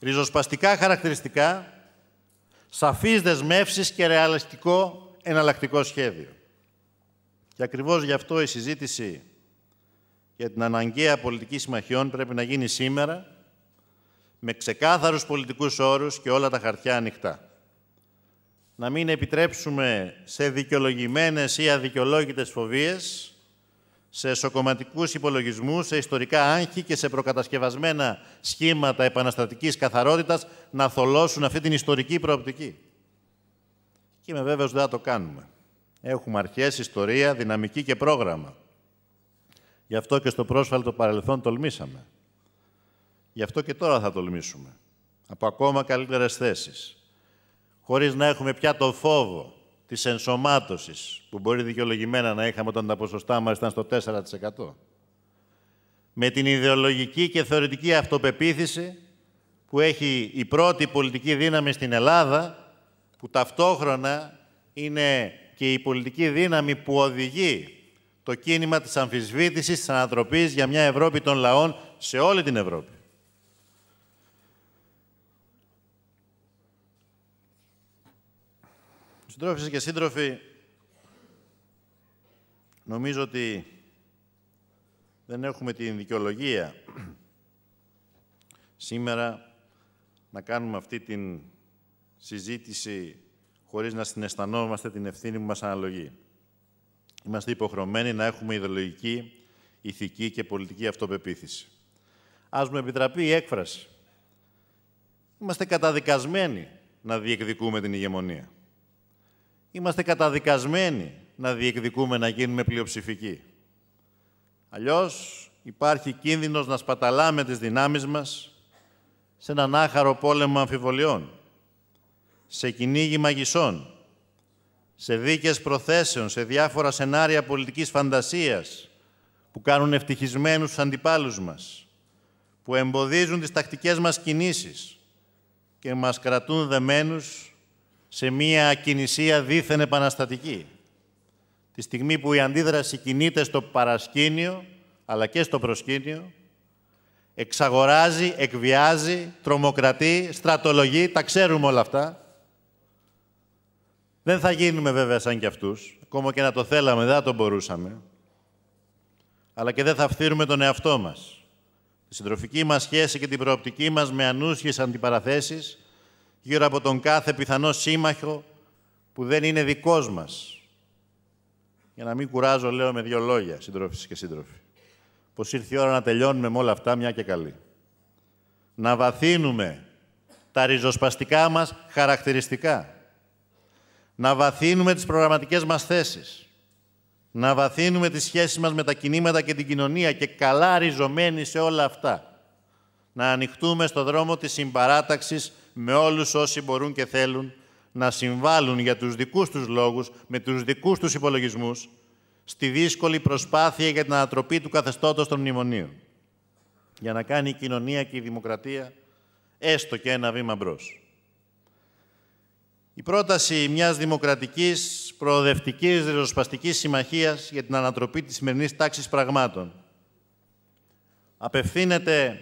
ριζοσπαστικά χαρακτηριστικά, σαφείς δεσμεύσεις και ρεαλιστικό εναλλακτικό σχέδιο. Και ακριβώς γι' αυτό η συζήτηση για την αναγκαία πολιτική συμμαχιών πρέπει να γίνει σήμερα με ξεκάθαρους πολιτικούς όρους και όλα τα χαρτιά ανοιχτά. Να μην επιτρέψουμε σε δικαιολογημένες ή αδικαιολόγητες φοβίες σε σοκοματικούς υπολογισμούς, σε ιστορικά άγχη και σε προκατασκευασμένα σχήματα επαναστατικής καθαρότητας να θολώσουν αυτή την ιστορική προοπτική. Και είμαι βέβαιος δεν θα το κάνουμε. Έχουμε αρχές, ιστορία, δυναμική και πρόγραμμα. Γι' αυτό και στο πρόσφατο παρελθόν τολμήσαμε. Γι' αυτό και τώρα θα τολμήσουμε. Από ακόμα καλύτερες θέσεις. Χωρίς να έχουμε πια το φόβο Της ενσωμάτωσης που μπορεί δικαιολογημένα να είχαμε όταν τα ποσοστά μας ήταν στο 4%. Με την ιδεολογική και θεωρητική αυτοπεποίθηση που έχει η πρώτη πολιτική δύναμη στην Ελλάδα, που ταυτόχρονα είναι και η πολιτική δύναμη που οδηγεί το κίνημα της αμφισβήτησης, της ανατροπής για μια Ευρώπη των λαών σε όλη την Ευρώπη. Συντρόφισσες και σύντροφοι, νομίζω ότι δεν έχουμε την δικαιολογία σήμερα να κάνουμε αυτή την συζήτηση χωρίς να συναισθανόμαστε την ευθύνη που μας αναλογεί. Είμαστε υποχρεωμένοι να έχουμε ιδεολογική, ηθική και πολιτική αυτοπεποίθηση. Ας μου επιτραπεί η έκφραση. Είμαστε καταδικασμένοι να διεκδικούμε την ηγεμονία είμαστε καταδικασμένοι να διεκδικούμε να γίνουμε πλειοψηφικοί. Αλλιώς υπάρχει κίνδυνος να σπαταλάμε τις δυνάμεις μας σε έναν άχαρο πόλεμο αμφιβολιών, σε κυνήγι μαγισσών, σε δίκες προθέσεων, σε διάφορα σενάρια πολιτικής φαντασίας που κάνουν ευτυχισμένους τους αντιπάλους μας, που εμποδίζουν τις τακτικές μας κινήσεις και μας κρατούν δεμένους σε μία κινησία δίθεν επαναστατική. Τη στιγμή που η αντίδραση κινείται στο παρασκήνιο, αλλά και στο προσκήνιο, εξαγοράζει, εκβιάζει, τρομοκρατεί, στρατολογεί, τα ξέρουμε όλα αυτά. Δεν θα γίνουμε βέβαια σαν κι αυτούς, ακόμα και να το θέλαμε, δεν θα το μπορούσαμε. Αλλά και δεν θα φθύρουμε τον εαυτό μας. Τη συντροφική μας σχέση και την προοπτική μας με ανούσχες αντιπαραθέσεις γύρω από τον κάθε πιθανό σύμμαχο που δεν είναι δικός μας. Για να μην κουράζω, λέω με δύο λόγια, συντρόφισσες και σύντροφοι, πως ήρθε η ώρα να τελειώνουμε με όλα αυτά μια και καλή. Να βαθύνουμε τα ριζοσπαστικά μας χαρακτηριστικά. Να βαθύνουμε τις προγραμματικές μας θέσεις. Να βαθύνουμε τις σχέσεις μας με τα κινήματα και την κοινωνία και καλά ριζωμένοι σε όλα αυτά. Να ανοιχτούμε στο δρόμο της συμπαράταξης με όλους όσοι μπορούν και θέλουν να συμβάλλουν για τους δικούς τους λόγους, με τους δικούς τους υπολογισμούς, στη δύσκολη προσπάθεια για την ανατροπή του καθεστώτος των μνημονίων. Για να κάνει η κοινωνία και η δημοκρατία έστω και ένα βήμα μπρος. Η πρόταση μιας δημοκρατικής, προοδευτικής, ριζοσπαστικής συμμαχίας για την ανατροπή της σημερινής τάξης πραγμάτων απευθύνεται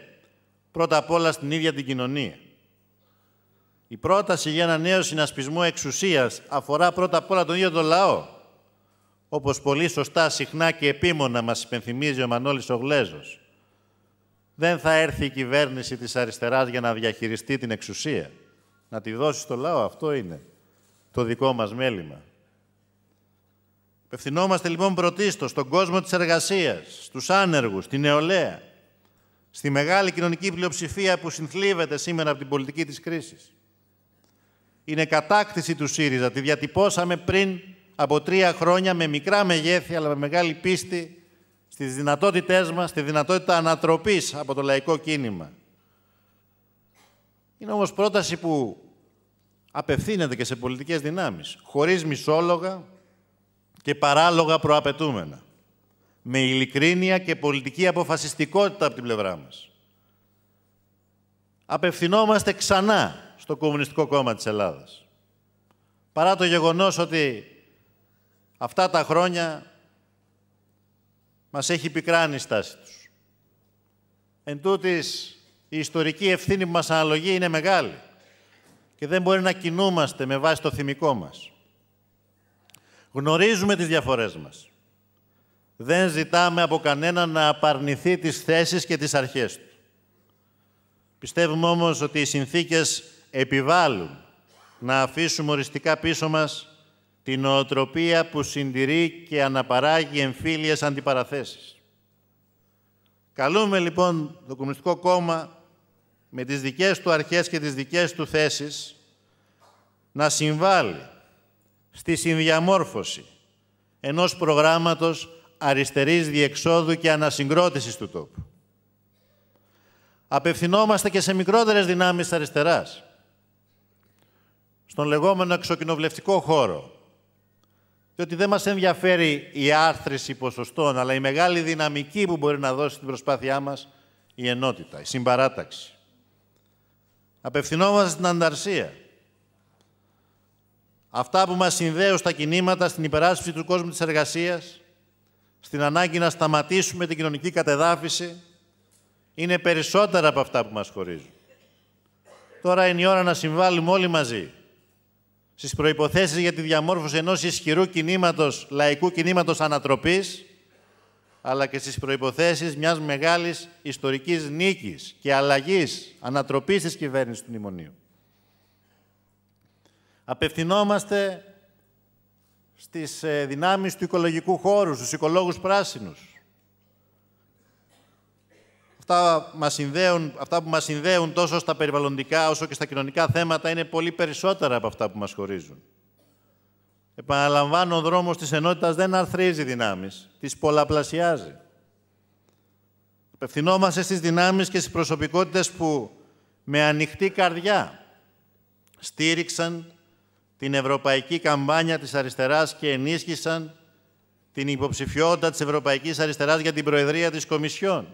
πρώτα απ' όλα στην ίδια την κοινωνία η πρόταση για ένα νέο συνασπισμό εξουσίας αφορά πρώτα απ' όλα τον ίδιο τον λαό. Όπως πολύ σωστά, συχνά και επίμονα μας υπενθυμίζει ο Μανώλης Ογλέζος. Δεν θα έρθει η κυβέρνηση της αριστεράς για να διαχειριστεί την εξουσία. Να τη δώσει στο λαό, αυτό είναι το δικό μας μέλημα. Πευθυνόμαστε λοιπόν πρωτίστως στον κόσμο της εργασίας, στους άνεργους, στη νεολαία, στη μεγάλη κοινωνική πλειοψηφία που συνθλίβεται σήμερα από την πολιτική της κρίσης είναι κατάκτηση του ΣΥΡΙΖΑ. Τη διατυπώσαμε πριν από τρία χρόνια με μικρά μεγέθη, αλλά με μεγάλη πίστη στις δυνατότητές μας, στη δυνατότητα ανατροπής από το λαϊκό κίνημα. Είναι όμως πρόταση που απευθύνεται και σε πολιτικές δυνάμεις, χωρίς μισόλογα και παράλογα προαπαιτούμενα, με ειλικρίνεια και πολιτική αποφασιστικότητα από την πλευρά μας. Απευθυνόμαστε ξανά στο Κομμουνιστικό Κόμμα της Ελλάδας. Παρά το γεγονός ότι αυτά τα χρόνια μας έχει πικράνει η στάση τους. Εν τούτης, η ιστορική ευθύνη που μας αναλογεί είναι μεγάλη και δεν μπορεί να κινούμαστε με βάση το θυμικό μας. Γνωρίζουμε τις διαφορές μας. Δεν ζητάμε από κανένα να απαρνηθεί τις θέσεις και τις αρχές του. Πιστεύουμε όμως ότι οι συνθήκες επιβάλλουν να αφήσουμε οριστικά πίσω μας την νοοτροπία που συντηρεί και αναπαράγει εμφύλιες αντιπαραθέσεις. Καλούμε λοιπόν το Κομμουνιστικό Κόμμα με τις δικές του αρχές και τις δικές του θέσεις να συμβάλλει στη συνδιαμόρφωση ενός προγράμματος αριστερής διεξόδου και ανασυγκρότησης του τόπου. Απευθυνόμαστε και σε μικρότερες δυνάμεις αριστεράς, στον λεγόμενο εξοκοινοβουλευτικό χώρο. Διότι δεν μας ενδιαφέρει η άρθρηση ποσοστών, αλλά η μεγάλη δυναμική που μπορεί να δώσει στην προσπάθειά μας η ενότητα, η συμπαράταξη. Απευθυνόμαστε στην ανταρσία. Αυτά που μας συνδέουν στα κινήματα, στην υπεράσπιση του κόσμου της εργασίας, στην ανάγκη να σταματήσουμε την κοινωνική κατεδάφιση, είναι περισσότερα από αυτά που μας χωρίζουν. Τώρα είναι η ώρα να συμβάλλουμε όλοι μαζί στις προϋποθέσεις για τη διαμόρφωση ενός ισχυρού κινήματος, λαϊκού κινήματος ανατροπής, αλλά και στις προϋποθέσεις μιας μεγάλης ιστορικής νίκης και αλλαγής, ανατροπής της κυβέρνησης του Μνημονίου. Απευθυνόμαστε στις ε, δυνάμεις του οικολογικού χώρου, στους οικολόγους πράσινους, αυτά, αυτά που μας συνδέουν τόσο στα περιβαλλοντικά όσο και στα κοινωνικά θέματα είναι πολύ περισσότερα από αυτά που μας χωρίζουν. Επαναλαμβάνω, ο δρόμος της ενότητας δεν αρθρίζει δυνάμεις, τις πολλαπλασιάζει. Απευθυνόμαστε στις δυνάμεις και στις προσωπικότητες που με ανοιχτή καρδιά στήριξαν την ευρωπαϊκή καμπάνια της αριστεράς και ενίσχυσαν την υποψηφιότητα της Ευρωπαϊκής Αριστεράς για την Προεδρία της Κομισιόν.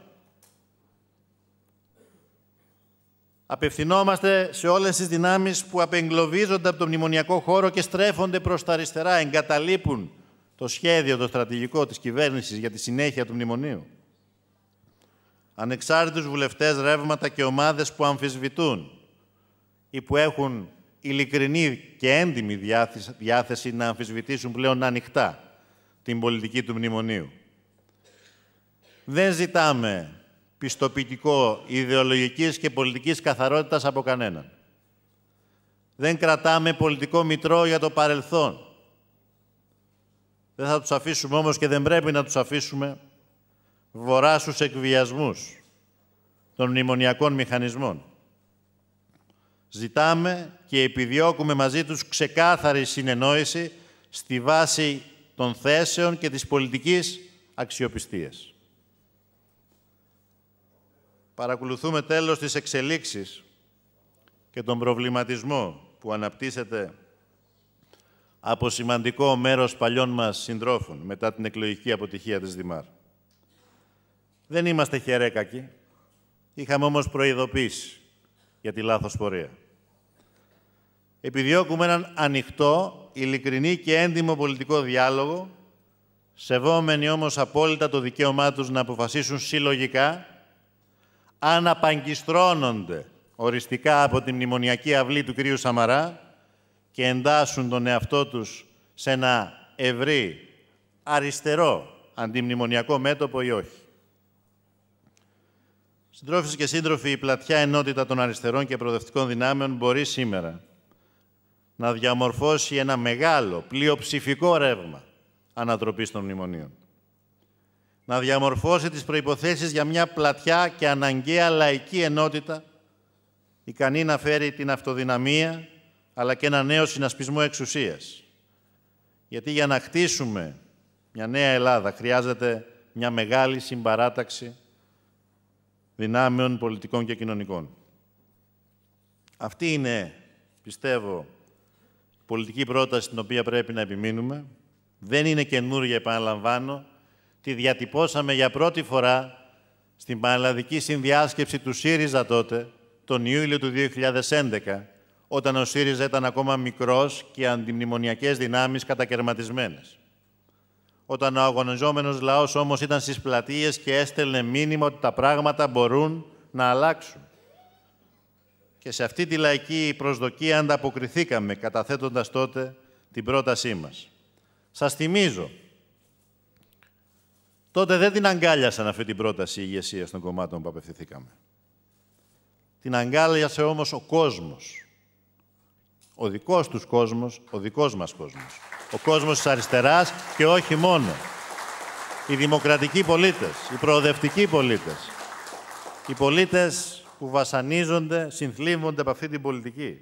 Απευθυνόμαστε σε όλες τις δυνάμεις που απεγκλωβίζονται από το μνημονιακό χώρο και στρέφονται προς τα αριστερά, εγκαταλείπουν το σχέδιο, το στρατηγικό της κυβέρνησης για τη συνέχεια του μνημονίου. Ανεξάρτητους βουλευτές, ρεύματα και ομάδες που αμφισβητούν ή που έχουν ειλικρινή και έντιμη διάθεση να αμφισβητήσουν πλέον ανοιχτά την πολιτική του μνημονίου. Δεν ζητάμε πιστοποιητικό ιδεολογικής και πολιτικής καθαρότητας από κανέναν. Δεν κρατάμε πολιτικό μητρό για το παρελθόν. Δεν θα τους αφήσουμε όμως και δεν πρέπει να τους αφήσουμε βορρά στους εκβιασμούς των μνημονιακών μηχανισμών. Ζητάμε και επιδιώκουμε μαζί τους ξεκάθαρη συνεννόηση στη βάση των θέσεων και της πολιτικής αξιοπιστίας. Παρακολουθούμε τέλος τις εξελίξεις και τον προβληματισμό που αναπτύσσεται από σημαντικό μέρος παλιών μας συντρόφων μετά την εκλογική αποτυχία της Δημάρ. Δεν είμαστε χερέκακοι, είχαμε όμως προειδοποίηση για τη λάθος πορεία. Επιδιώκουμε έναν ανοιχτό, ειλικρινή και έντιμο πολιτικό διάλογο, σεβόμενοι όμως απόλυτα το δικαίωμά τους να αποφασίσουν συλλογικά αναπαγκιστρώνονται οριστικά από την μνημονιακή αυλή του κυρίου Σαμαρά και εντάσσουν τον εαυτό τους σε ένα ευρύ, αριστερό αντιμνημονιακό μέτωπο ή όχι. Συντρόφοι και σύντροφοι, η πλατιά ενότητα των αριστερών και προοδευτικών δυνάμεων μπορεί σήμερα να διαμορφώσει ένα μεγάλο πλειοψηφικό ρεύμα ανατροπής των μνημονίων να διαμορφώσει τις προϋποθέσεις για μια πλατιά και αναγκαία λαϊκή ενότητα, ικανή να φέρει την αυτοδυναμία, αλλά και ένα νέο συνασπισμό εξουσίας. Γιατί για να χτίσουμε μια νέα Ελλάδα χρειάζεται μια μεγάλη συμπαράταξη δυνάμεων πολιτικών και κοινωνικών. Αυτή είναι, πιστεύω, η πολιτική πρόταση την οποία πρέπει να επιμείνουμε. Δεν είναι καινούργια, επαναλαμβάνω, τη διατυπώσαμε για πρώτη φορά στην Πανελλαδική Συνδιάσκεψη του ΣΥΡΙΖΑ τότε, τον Ιούλιο του 2011, όταν ο ΣΥΡΙΖΑ ήταν ακόμα μικρός και οι αντιμνημονιακές δυνάμεις κατακαιρματισμένες. Όταν ο αγωνιζόμενος λαός όμως ήταν στις πλατείες και έστελνε μήνυμα ότι τα πράγματα μπορούν να αλλάξουν. Και σε αυτή τη λαϊκή προσδοκία ανταποκριθήκαμε, καταθέτοντας τότε την πρότασή μας. Σας θυμίζω τότε δεν την αγκάλιασαν αυτή την πρόταση η ηγεσία των κομμάτων που απευθυνθήκαμε. Την αγκάλιασε όμως ο κόσμος. Ο δικός τους κόσμος, ο δικός μας κόσμος. Ο κόσμος της αριστεράς και όχι μόνο. Οι δημοκρατικοί πολίτες, οι προοδευτικοί πολίτες. Οι πολίτες που βασανίζονται, συνθλίβονται από αυτή την πολιτική.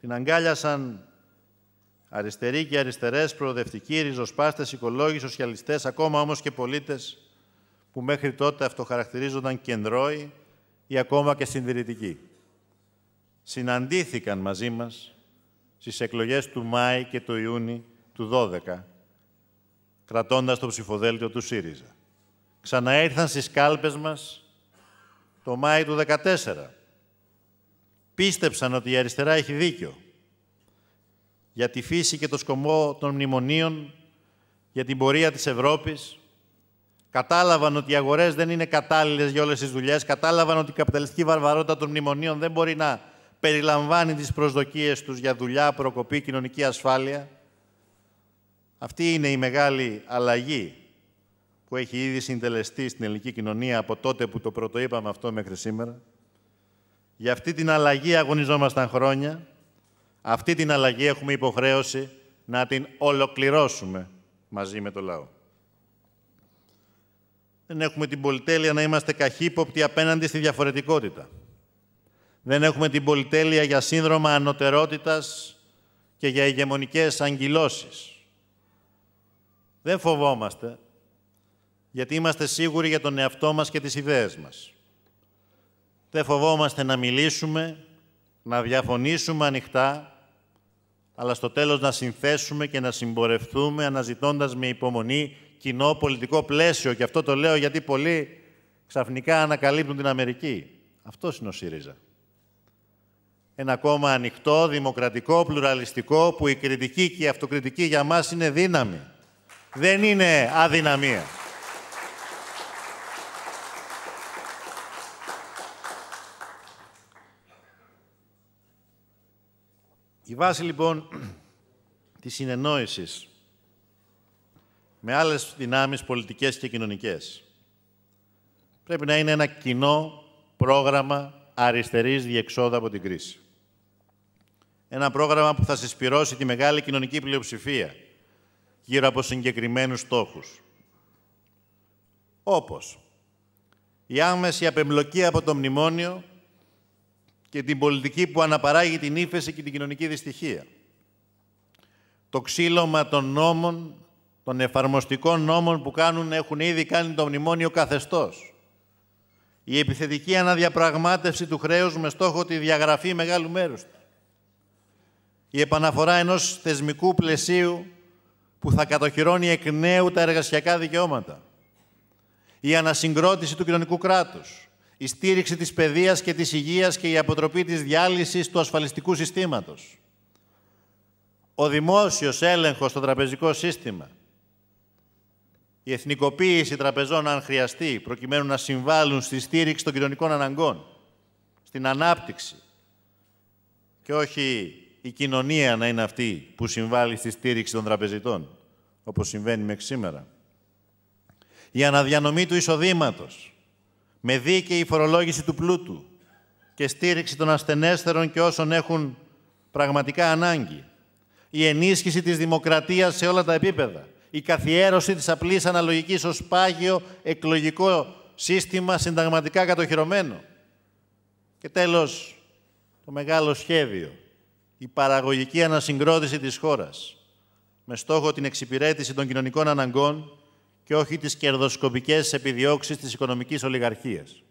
Την αγκάλιασαν αριστεροί και αριστερές, προοδευτικοί, ριζοσπάστες, οικολόγοι, σοσιαλιστές, ακόμα όμως και πολίτες που μέχρι τότε αυτοχαρακτηρίζονταν κεντρώοι ή ακόμα και συντηρητικοί. Συναντήθηκαν μαζί μας στις εκλογές του Μάη και του Ιούνιου του 12, κρατώντας το ψηφοδέλτιο του ΣΥΡΙΖΑ. Ξαναήρθαν στις κάλπες μας το Μάη του 14. Πίστεψαν ότι η αριστερά έχει δίκιο για τη φύση και το σκομό των μνημονίων, για την πορεία της Ευρώπης. Κατάλαβαν ότι οι αγορές δεν είναι κατάλληλες για όλες τις δουλειές. Κατάλαβαν ότι η καπιταλιστική βαρβαρότητα των μνημονίων δεν μπορεί να περιλαμβάνει τις προσδοκίες τους για δουλειά, προκοπή, κοινωνική ασφάλεια. Αυτή είναι η μεγάλη αλλαγή που έχει ήδη συντελεστεί στην ελληνική κοινωνία από τότε που το πρωτοείπαμε αυτό μέχρι σήμερα. Για αυτή την αλλαγή αγωνιζόμασταν χρόνια αυτή την αλλαγή έχουμε υποχρέωση να την ολοκληρώσουμε μαζί με το λαό. Δεν έχουμε την πολυτέλεια να είμαστε καχύποπτοι απέναντι στη διαφορετικότητα. Δεν έχουμε την πολυτέλεια για σύνδρομα ανωτερότητας και για ηγεμονικές αγγυλώσεις. Δεν φοβόμαστε, γιατί είμαστε σίγουροι για τον εαυτό μας και τις ιδέες μας. Δεν φοβόμαστε να μιλήσουμε, να διαφωνήσουμε ανοιχτά αλλά στο τέλος να συνθέσουμε και να συμπορευτούμε αναζητώντας με υπομονή κοινό πολιτικό πλαίσιο. Και αυτό το λέω γιατί πολλοί ξαφνικά ανακαλύπτουν την Αμερική. Αυτός είναι ο ΣΥΡΙΖΑ. Ένα κόμμα ανοιχτό, δημοκρατικό, πλουραλιστικό, που η κριτική και η αυτοκριτική για μας είναι δύναμη. Δεν είναι αδυναμία. Η βάση λοιπόν της συνεννόησης με άλλες δυνάμεις πολιτικές και κοινωνικές πρέπει να είναι ένα κοινό πρόγραμμα αριστερής διεξόδου από την κρίση. Ένα πρόγραμμα που θα συσπυρώσει τη μεγάλη κοινωνική πλειοψηφία γύρω από συγκεκριμένους στόχους. Όπως η άμεση απεμπλοκή από το μνημόνιο και την πολιτική που αναπαράγει την ύφεση και την κοινωνική δυστυχία. Το ξύλωμα των νόμων, των εφαρμοστικών νόμων που κάνουν, έχουν ήδη κάνει το μνημόνιο καθεστώς. Η επιθετική αναδιαπραγμάτευση του χρέους με στόχο τη διαγραφή μεγάλου μέρους του. Η επαναφορά ενός θεσμικού πλαισίου που θα κατοχυρώνει εκ νέου τα εργασιακά δικαιώματα. Η ανασυγκρότηση του κοινωνικού κράτους η στήριξη της παιδείας και της υγείας και η αποτροπή της διάλυσης του ασφαλιστικού συστήματος, ο δημόσιος έλεγχος στο τραπεζικό σύστημα, η εθνικοποίηση τραπεζών αν χρειαστεί, προκειμένου να συμβάλλουν στη στήριξη των κοινωνικών αναγκών, στην ανάπτυξη και όχι η κοινωνία να είναι αυτή που συμβάλλει στη στήριξη των τραπεζιτών, όπως συμβαίνει μέχρι σήμερα. Η αναδιανομή του εισοδήματος, με δίκαιη φορολόγηση του πλούτου και στήριξη των ασθενέστερων και όσων έχουν πραγματικά ανάγκη. Η ενίσχυση της δημοκρατίας σε όλα τα επίπεδα. Η καθιέρωση της απλής αναλογικής ως πάγιο εκλογικό σύστημα συνταγματικά κατοχυρωμένο. Και τέλος, το μεγάλο σχέδιο. Η παραγωγική ανασυγκρότηση της χώρας με στόχο την εξυπηρέτηση των κοινωνικών αναγκών και όχι τις κερδοσκοπικές επιδιώξεις της οικονομικής ολιγαρχίας.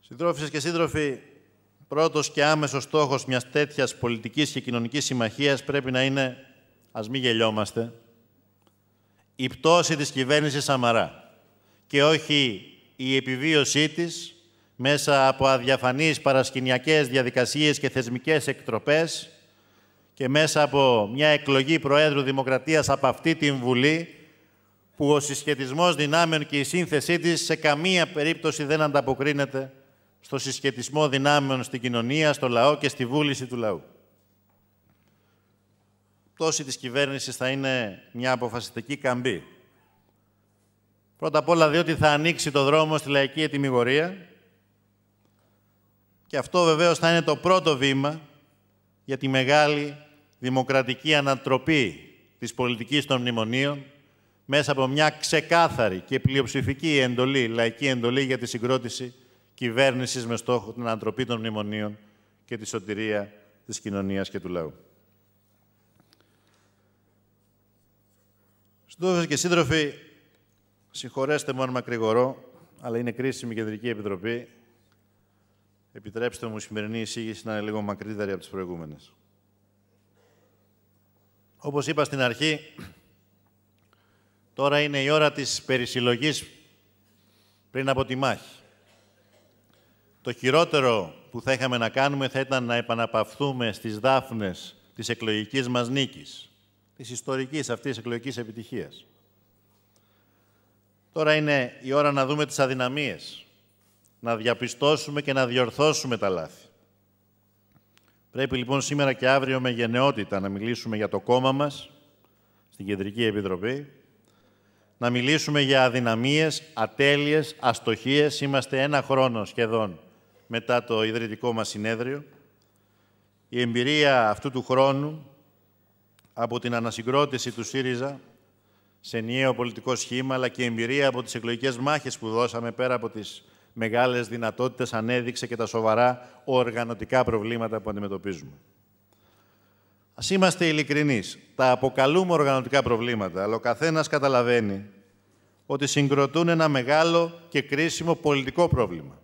Συντρόφισσες και σύντροφοι, πρώτος και άμεσος στόχος μιας τέτοιας πολιτικής και κοινωνικής συμμαχίας πρέπει να είναι, ας μην γελιόμαστε, η πτώση της κυβέρνησης Σαμαρά και όχι η επιβίωσή της μέσα από αδιαφανείς παρασκηνιακές διαδικασίες και θεσμικές εκτροπές και μέσα από μια εκλογή Προέδρου Δημοκρατίας από αυτή την Βουλή, που ο συσχετισμός δυνάμεων και η σύνθεσή της σε καμία περίπτωση δεν ανταποκρίνεται στο συσχετισμό δυνάμεων στην κοινωνία, στο λαό και στη βούληση του λαού. Τόση της κυβέρνησης θα είναι μια αποφασιστική καμπή. Πρώτα απ' όλα διότι θα ανοίξει το δρόμο στη λαϊκή ετοιμιγωρία και αυτό βεβαίως θα είναι το πρώτο βήμα για τη μεγάλη δημοκρατική ανατροπή της πολιτικής των μνημονίων μέσα από μια ξεκάθαρη και πλειοψηφική εντολή, λαϊκή εντολή για τη συγκρότηση κυβέρνησης με στόχο την ανατροπή των μνημονίων και τη σωτηρία της κοινωνίας και του λαού. Συντρόφες και σύντροφοι, συγχωρέστε μου αν μακρηγορώ, αλλά είναι κρίσιμη η Κεντρική Επιτροπή. Επιτρέψτε μου η σημερινή εισήγηση να είναι λίγο μακρύτερη από τις προηγούμενες. Όπως είπα στην αρχή, τώρα είναι η ώρα της περισυλλογής πριν από τη μάχη. Το χειρότερο που θα είχαμε να κάνουμε θα ήταν να επαναπαυθούμε στις δάφνες της εκλογικής μας νίκης, της ιστορικής αυτής εκλογικής επιτυχίας. Τώρα είναι η ώρα να δούμε τις αδυναμίες, να διαπιστώσουμε και να διορθώσουμε τα λάθη. Πρέπει λοιπόν σήμερα και αύριο με γενναιότητα να μιλήσουμε για το κόμμα μας, στην Κεντρική Επιτροπή, να μιλήσουμε για αδυναμίες, ατέλειες, αστοχίες. Είμαστε ένα χρόνο σχεδόν μετά το ιδρυτικό μας συνέδριο. Η εμπειρία αυτού του χρόνου από την ανασυγκρότηση του ΣΥΡΙΖΑ σε νέο πολιτικό σχήμα, αλλά και η εμπειρία από τις εκλογικές μάχες που δώσαμε πέρα από τις μεγάλες δυνατότητες ανέδειξε και τα σοβαρά οργανωτικά προβλήματα που αντιμετωπίζουμε. Ας είμαστε ειλικρινείς. Τα αποκαλούμε οργανωτικά προβλήματα, αλλά ο καθένας καταλαβαίνει ότι συγκροτούν ένα μεγάλο και κρίσιμο πολιτικό πρόβλημα.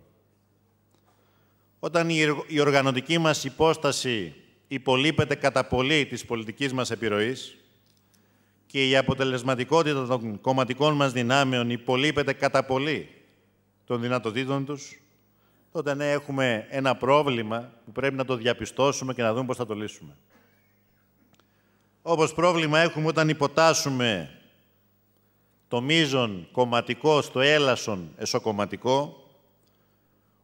Όταν η οργανωτική μας υπόσταση υπολείπεται κατά πολύ της πολιτικής μας επιρροής και η αποτελεσματικότητα των κομματικών μας δυνάμεων υπολείπεται κατά πολύ των δυνατοτήτων τους, τότε ναι, έχουμε ένα πρόβλημα που πρέπει να το διαπιστώσουμε και να δούμε πώς θα το λύσουμε. Όπως πρόβλημα έχουμε όταν υποτάσσουμε το μείζον κομματικό στο έλασον εσωκομματικό,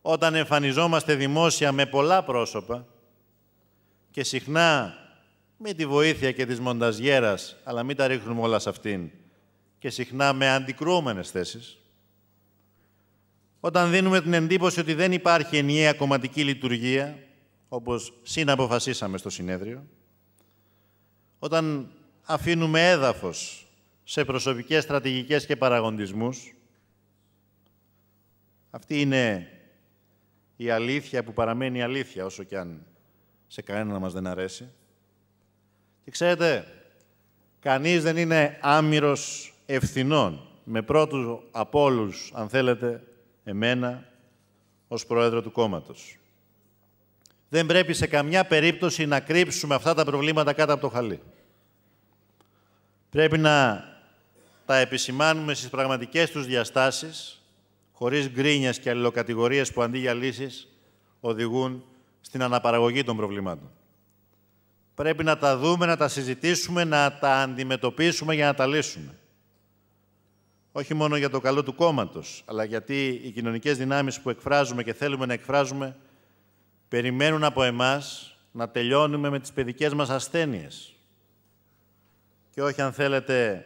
όταν εμφανιζόμαστε δημόσια με πολλά πρόσωπα και συχνά με τη βοήθεια και της μονταζιέρας, αλλά μην τα ρίχνουμε όλα σε αυτήν, και συχνά με αντικρούμενες θέσεις, όταν δίνουμε την εντύπωση ότι δεν υπάρχει ενιαία κομματική λειτουργία, όπως συναποφασίσαμε στο συνέδριο, όταν αφήνουμε έδαφος σε προσωπικές στρατηγικές και παραγοντισμούς, αυτή είναι η αλήθεια που παραμένει αλήθεια, όσο και αν σε κανένα μας δεν αρέσει. Και ξέρετε, κανείς δεν είναι άμυρος ευθυνών, με πρώτους από όλους, αν θέλετε, εμένα ως πρόεδρο του κόμματος. Δεν πρέπει σε καμιά περίπτωση να κρύψουμε αυτά τα προβλήματα κάτω από το χαλί. Πρέπει να τα επισημάνουμε στις πραγματικές τους διαστάσεις, χωρίς γκρίνιας και αλληλοκατηγορίες που αντί για λύσεις οδηγούν στην αναπαραγωγή των προβλημάτων. Πρέπει να τα δούμε, να τα συζητήσουμε, να τα αντιμετωπίσουμε για να τα λύσουμε όχι μόνο για το καλό του κόμματος, αλλά γιατί οι κοινωνικές δυνάμεις που εκφράζουμε και θέλουμε να εκφράζουμε περιμένουν από εμάς να τελειώνουμε με τις παιδικές μας ασθένειες. Και όχι, αν θέλετε,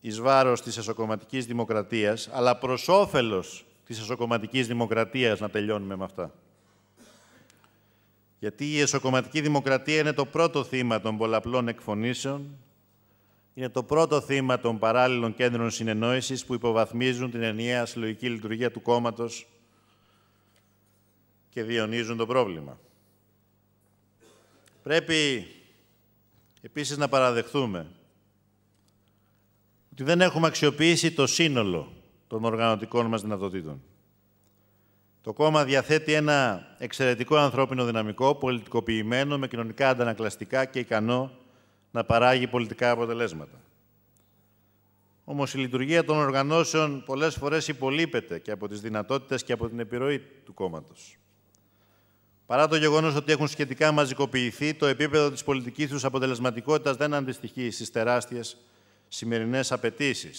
εις βάρος της εσωκομματικής δημοκρατίας, αλλά προς όφελος της εσωκομματικής δημοκρατίας να τελειώνουμε με αυτά. Γιατί η εσωκομματική δημοκρατία είναι το πρώτο θύμα των πολλαπλών εκφωνήσεων είναι το πρώτο θύμα των παράλληλων κέντρων συνεννόησης που υποβαθμίζουν την ενιαία συλλογική λειτουργία του κόμματος και διονύζουν το πρόβλημα. Πρέπει επίσης να παραδεχθούμε ότι δεν έχουμε αξιοποιήσει το σύνολο των οργανωτικών μας δυνατοτήτων. Το κόμμα διαθέτει ένα εξαιρετικό ανθρώπινο δυναμικό, πολιτικοποιημένο, με κοινωνικά αντανακλαστικά και ικανό να παράγει πολιτικά αποτελέσματα. Όμως η λειτουργία των οργανώσεων πολλές φορές υπολείπεται και από τις δυνατότητες και από την επιρροή του κόμματος. Παρά το γεγονός ότι έχουν σχετικά μαζικοποιηθεί, το επίπεδο της πολιτικής τους αποτελεσματικότητας δεν αντιστοιχεί στις τεράστιες σημερινές απαιτήσεις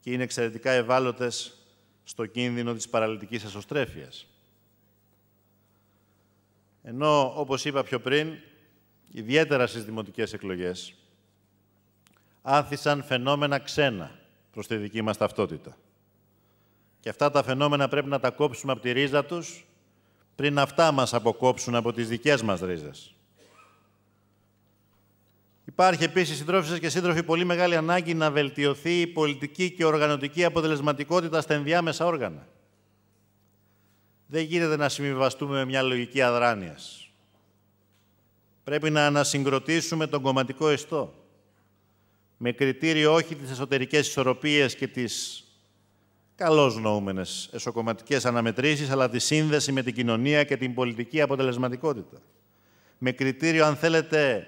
και είναι εξαιρετικά ευάλωτες στο κίνδυνο της παραλυτικής ασωστρέφειας. Ενώ, όπως είπα πιο πριν, ιδιαίτερα στις δημοτικές εκλογές, άθισαν φαινόμενα ξένα προς τη δική μας ταυτότητα. Και αυτά τα φαινόμενα πρέπει να τα κόψουμε από τη ρίζα τους πριν αυτά μας αποκόψουν από τις δικές μας ρίζες. Υπάρχει επίσης, συντρόφισσες και σύντροφοι, πολύ μεγάλη ανάγκη να βελτιωθεί η πολιτική και οργανωτική αποτελεσματικότητα στα ενδιάμεσα όργανα. Δεν γίνεται να συμβιβαστούμε με μια λογική αδράνειας πρέπει να ανασυγκροτήσουμε τον κομματικό εστό με κριτήριο όχι τις εσωτερικές ισορροπίες και τις καλώς νοούμενες εσωκομματικές αναμετρήσεις, αλλά τη σύνδεση με την κοινωνία και την πολιτική αποτελεσματικότητα. Με κριτήριο, αν θέλετε,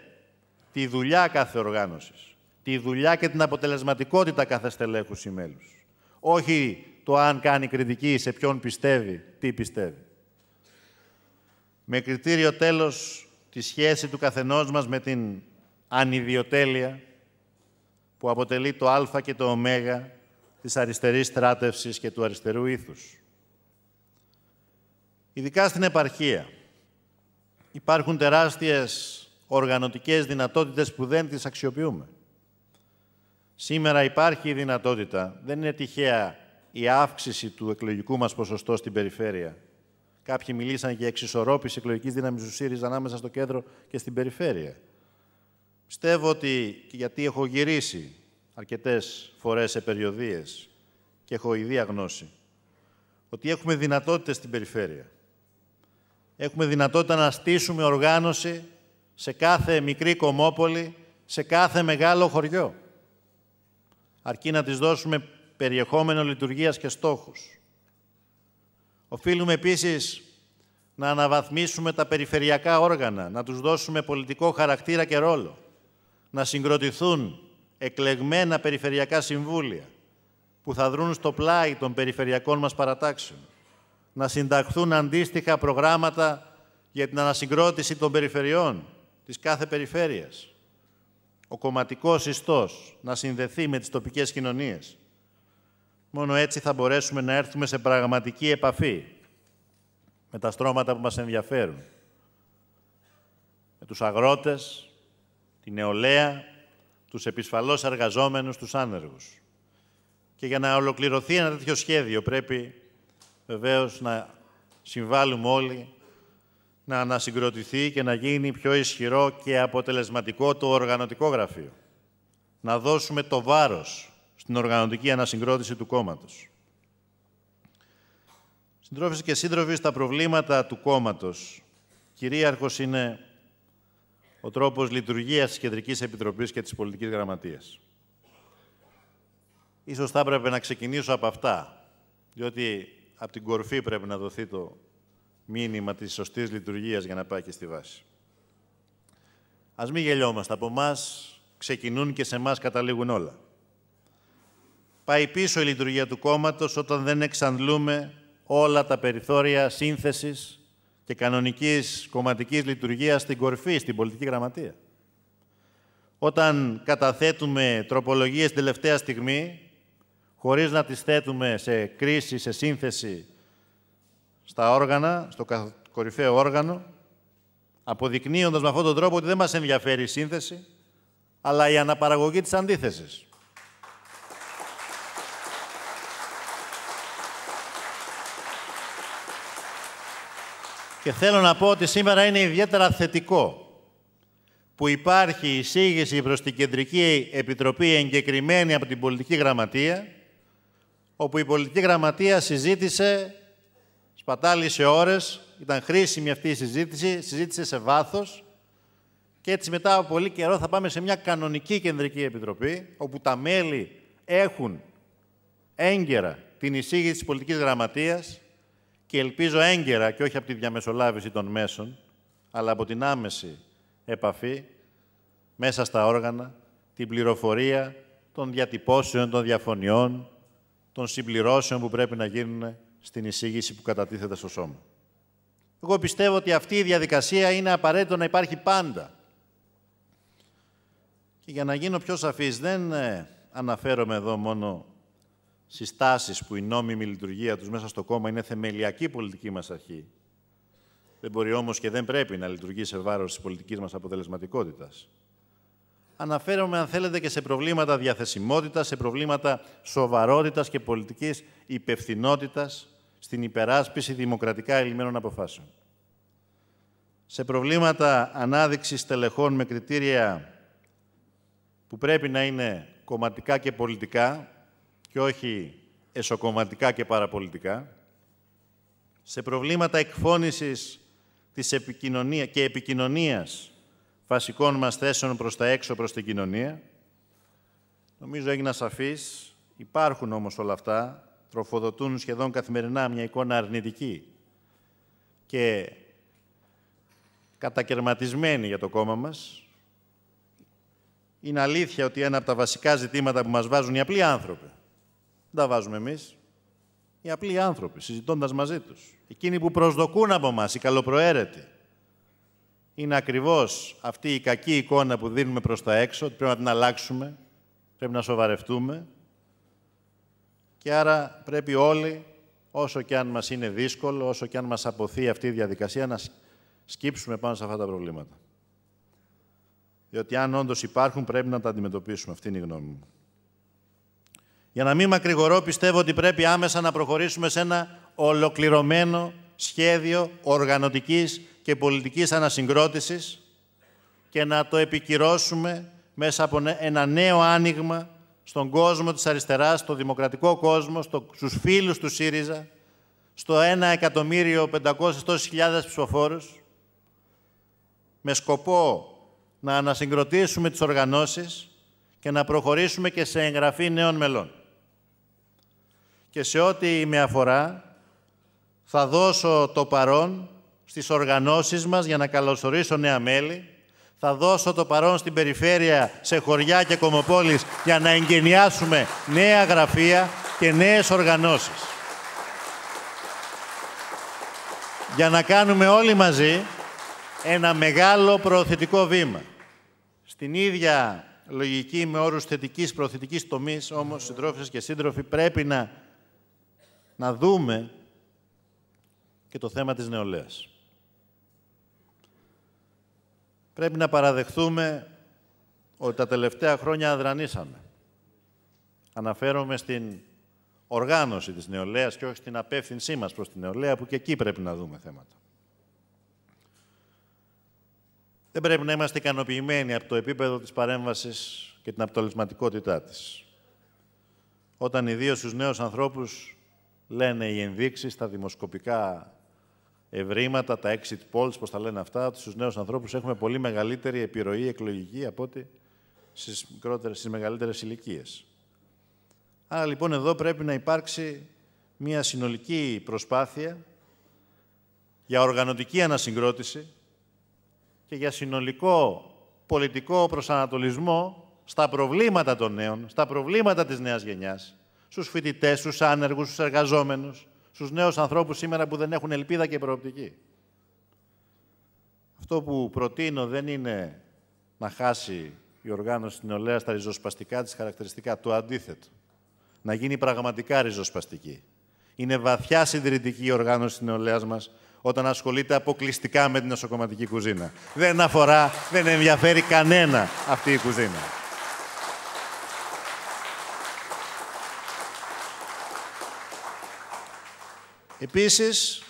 τη δουλειά κάθε οργάνωσης, τη δουλειά και την αποτελεσματικότητα κάθε στελέχους ή μέλους. Όχι το αν κάνει κριτική, σε ποιον πιστεύει, τι πιστεύει. Με κριτήριο τέλος τη σχέση του καθενός μας με την ανιδιοτέλεια που αποτελεί το α και το ω της αριστερής στράτευσης και του αριστερού ήθους. Ειδικά στην επαρχία υπάρχουν τεράστιες οργανωτικές δυνατότητες που δεν τις αξιοποιούμε. Σήμερα υπάρχει η δυνατότητα, δεν είναι τυχαία η αύξηση του εκλογικού μας ποσοστό στην περιφέρεια Κάποιοι μιλήσαν για εξισορρόπηση εκλογικής δύναμης του ΣΥΡΙΖΑ ανάμεσα στο κέντρο και στην περιφέρεια. Πιστεύω ότι, γιατί έχω γυρίσει αρκετές φορές σε περιοδίες και έχω ιδία γνώση, ότι έχουμε δυνατότητες στην περιφέρεια. Έχουμε δυνατότητα να στήσουμε οργάνωση σε κάθε μικρή κομμόπολη, σε κάθε μεγάλο χωριό. Αρκεί να τις δώσουμε περιεχόμενο λειτουργίας και στόχους. Οφείλουμε επίσης να αναβαθμίσουμε τα περιφερειακά όργανα, να τους δώσουμε πολιτικό χαρακτήρα και ρόλο, να συγκροτηθούν εκλεγμένα περιφερειακά συμβούλια που θα δρούν στο πλάι των περιφερειακών μας παρατάξεων, να συνταχθούν αντίστοιχα προγράμματα για την ανασυγκρότηση των περιφερειών της κάθε περιφέρειας, ο κομματικός ιστός να συνδεθεί με τις τοπικές κοινωνίες, Μόνο έτσι θα μπορέσουμε να έρθουμε σε πραγματική επαφή με τα στρώματα που μας ενδιαφέρουν. Με τους αγρότες, την νεολαία, τους επισφαλώς εργαζόμενους, τους άνεργους. Και για να ολοκληρωθεί ένα τέτοιο σχέδιο πρέπει βεβαίως να συμβάλλουμε όλοι να ανασυγκροτηθεί και να γίνει πιο ισχυρό και αποτελεσματικό το οργανωτικό γραφείο. Να δώσουμε το βάρος στην οργανωτική ανασυγκρότηση του κόμματος. Συντρόφοι και σύντροφοι, στα προβλήματα του κόμματος, κυρίαρχος είναι ο τρόπος λειτουργίας της Κεντρικής Επιτροπής και της Πολιτικής Γραμματείας. Ίσως θα έπρεπε να ξεκινήσω από αυτά, διότι από την κορφή πρέπει να δοθεί το μήνυμα της σωστής λειτουργίας για να πάει και στη βάση. Ας μην γελιόμαστε. Από εμάς ξεκινούν και σε εμάς καταλήγουν όλα πάει πίσω η λειτουργία του κόμματος όταν δεν εξαντλούμε όλα τα περιθώρια σύνθεσης και κανονικής κομματικής λειτουργίας στην κορφή, στην πολιτική γραμματεία. Όταν καταθέτουμε τροπολογίες τελευταία στιγμή, χωρίς να τις θέτουμε σε κρίση, σε σύνθεση στα όργανα, στο κορυφαίο όργανο, αποδεικνύοντας με αυτόν τον τρόπο ότι δεν μας ενδιαφέρει η σύνθεση, αλλά η αναπαραγωγή της αντίθεσης. Και θέλω να πω ότι σήμερα είναι ιδιαίτερα θετικό που υπάρχει εισήγηση προς την Κεντρική Επιτροπή εγκεκριμένη από την Πολιτική Γραμματεία, όπου η Πολιτική Γραμματεία συζήτησε, σπατάλησε ώρες, ήταν χρήσιμη αυτή η συζήτηση, συζήτησε σε βάθος και έτσι μετά από πολύ καιρό θα πάμε σε μια κανονική Κεντρική Επιτροπή, όπου τα μέλη έχουν έγκαιρα την εισήγηση της Πολιτικής Γραμματείας, και ελπίζω έγκαιρα και όχι από τη διαμεσολάβηση των μέσων, αλλά από την άμεση επαφή μέσα στα όργανα, την πληροφορία των διατυπώσεων, των διαφωνιών, των συμπληρώσεων που πρέπει να γίνουν στην εισήγηση που κατατίθεται στο σώμα. Εγώ πιστεύω ότι αυτή η διαδικασία είναι απαραίτητο να υπάρχει πάντα. Και για να γίνω πιο σαφής, δεν ε, αναφέρομαι εδώ μόνο συστάσεις που η νόμιμη λειτουργία τους μέσα στο κόμμα είναι θεμελιακή πολιτική μας αρχή. Δεν μπορεί όμως και δεν πρέπει να λειτουργεί σε βάρος της πολιτικής μας αποτελεσματικότητας. Αναφέρομαι, αν θέλετε, και σε προβλήματα διαθεσιμότητας, σε προβλήματα σοβαρότητας και πολιτικής υπευθυνότητας στην υπεράσπιση δημοκρατικά ελλημένων αποφάσεων. Σε προβλήματα ανάδειξης τελεχών με κριτήρια που πρέπει να είναι κομματικά και πολιτικά, και όχι εσωκομματικά και παραπολιτικά, σε προβλήματα εκφώνησης της επικοινωνία και επικοινωνίας βασικών μας θέσεων προς τα έξω, προς την κοινωνία. Νομίζω έγινα σαφής, υπάρχουν όμως όλα αυτά, τροφοδοτούν σχεδόν καθημερινά μια εικόνα αρνητική και κατακαιρματισμένη για το κόμμα μας. Είναι αλήθεια ότι ένα από τα βασικά ζητήματα που μας βάζουν οι απλοί άνθρωποι δεν τα βάζουμε εμείς. Οι απλοί άνθρωποι, συζητώντας μαζί τους. Εκείνοι που προσδοκούν από μας, οι καλοπροαίρετοι. Είναι ακριβώς αυτή η κακή εικόνα που δίνουμε προς τα έξω, ότι πρέπει να την αλλάξουμε, πρέπει να σοβαρευτούμε. Και άρα πρέπει όλοι, όσο και αν μας είναι δύσκολο, όσο και αν μας αποθεί αυτή η διαδικασία, να σκύψουμε πάνω σε αυτά τα προβλήματα. Διότι αν όντως υπάρχουν, πρέπει να τα αντιμετωπίσουμε. Αυτή είναι η γνώμη μου. Για να μην μακρηγορώ, πιστεύω ότι πρέπει άμεσα να προχωρήσουμε σε ένα ολοκληρωμένο σχέδιο οργανωτικής και πολιτικής ανασυγκρότησης και να το επικυρώσουμε μέσα από ένα νέο άνοιγμα στον κόσμο της αριστεράς, στον δημοκρατικό κόσμο, στους φίλους του ΣΥΡΙΖΑ, στο 1.500.000 ψηφοφόρους, με σκοπό να ανασυγκροτήσουμε τις οργανώσεις και να προχωρήσουμε και σε εγγραφή νέων μελών και σε ό,τι με αφορά θα δώσω το παρόν στις οργανώσεις μας για να καλωσορίσω νέα μέλη. Θα δώσω το παρόν στην περιφέρεια, σε χωριά και κομοπόλεις για να εγκαινιάσουμε νέα γραφεία και νέες οργανώσεις. Για να κάνουμε όλοι μαζί ένα μεγάλο προωθητικό βήμα. Στην ίδια λογική με όρους θετικής προωθητικής τομής, όμως, συντρόφισσες και σύντροφοι, πρέπει να να δούμε και το θέμα της νεολαίας. Πρέπει να παραδεχθούμε ότι τα τελευταία χρόνια αδρανήσαμε. Αναφέρομαι στην οργάνωση της νεολαίας και όχι στην απεύθυνσή μας προς την νεολαία, που και εκεί πρέπει να δούμε θέματα. Δεν πρέπει να είμαστε ικανοποιημένοι από το επίπεδο της παρέμβασης και την αποτελεσματικότητά της. Όταν ιδίως στους νέους ανθρώπους λένε οι ενδείξεις, τα δημοσκοπικά ευρήματα, τα exit polls, πώς τα λένε αυτά, στους νέους ανθρώπους έχουμε πολύ μεγαλύτερη επιρροή εκλογική από ό,τι στις, μεγαλύτερε μεγαλύτερες ηλικίες. Άρα λοιπόν εδώ πρέπει να υπάρξει μια συνολική προσπάθεια για οργανωτική ανασυγκρότηση και για συνολικό πολιτικό προσανατολισμό στα προβλήματα των νέων, στα προβλήματα της νέας γενιάς, στους φοιτητές, στους άνεργους, στους εργαζόμενους, στους νέους ανθρώπους σήμερα που δεν έχουν ελπίδα και προοπτική. Αυτό που προτείνω δεν είναι να χάσει η οργάνωση της νεολαίας τα ριζοσπαστικά της χαρακτηριστικά, το αντίθετο. Να γίνει πραγματικά ριζοσπαστική. Είναι βαθιά συντηρητική η οργάνωση της νεολαίας μας όταν ασχολείται αποκλειστικά με την νοσοκομματική κουζίνα. Δεν αφορά, δεν ενδιαφέρει κανένα αυτή η κουζίνα. Επίσης,